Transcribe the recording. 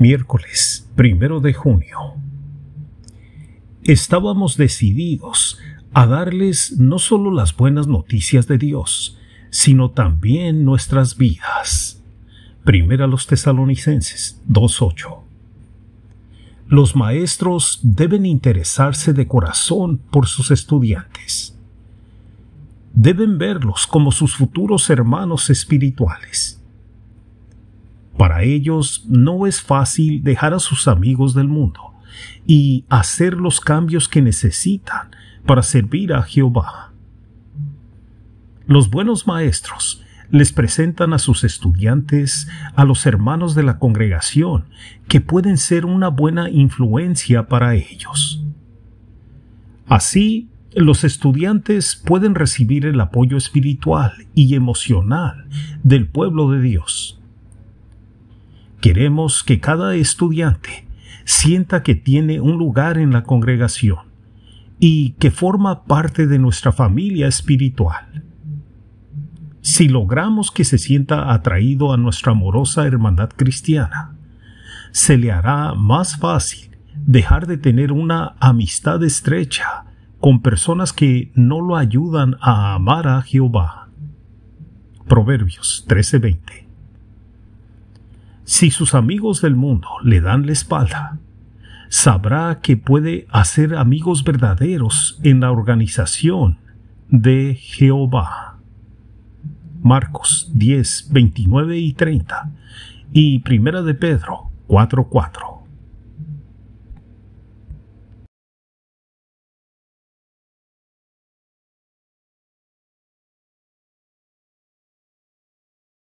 Miércoles, primero de junio. Estábamos decididos a darles no solo las buenas noticias de Dios, sino también nuestras vidas. Primera los tesalonicenses 2.8. Los maestros deben interesarse de corazón por sus estudiantes. Deben verlos como sus futuros hermanos espirituales. Para ellos no es fácil dejar a sus amigos del mundo y hacer los cambios que necesitan para servir a Jehová. Los buenos maestros les presentan a sus estudiantes, a los hermanos de la congregación, que pueden ser una buena influencia para ellos. Así, los estudiantes pueden recibir el apoyo espiritual y emocional del pueblo de Dios. Queremos que cada estudiante sienta que tiene un lugar en la congregación y que forma parte de nuestra familia espiritual. Si logramos que se sienta atraído a nuestra amorosa hermandad cristiana, se le hará más fácil dejar de tener una amistad estrecha con personas que no lo ayudan a amar a Jehová. Proverbios 13:20 si sus amigos del mundo le dan la espalda, sabrá que puede hacer amigos verdaderos en la organización de Jehová. Marcos 10, 29 y 30 y Primera de Pedro 4, 4.